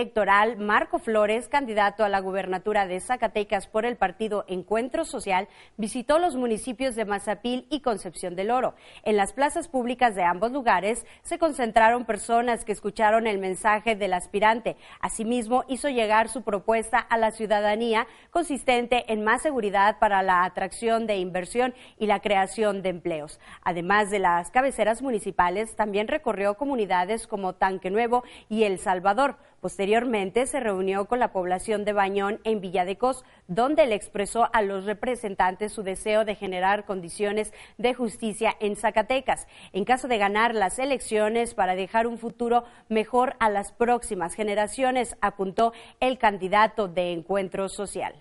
electoral Marco Flores, candidato a la gubernatura de Zacatecas por el partido Encuentro Social, visitó los municipios de Mazapil y Concepción del Oro. En las plazas públicas de ambos lugares se concentraron personas que escucharon el mensaje del aspirante. Asimismo, hizo llegar su propuesta a la ciudadanía consistente en más seguridad para la atracción de inversión y la creación de empleos. Además de las cabeceras municipales, también recorrió comunidades como Tanque Nuevo y El Salvador, Posteriormente se reunió con la población de Bañón en Villadecos, donde le expresó a los representantes su deseo de generar condiciones de justicia en Zacatecas, en caso de ganar las elecciones para dejar un futuro mejor a las próximas generaciones, apuntó el candidato de Encuentro Social.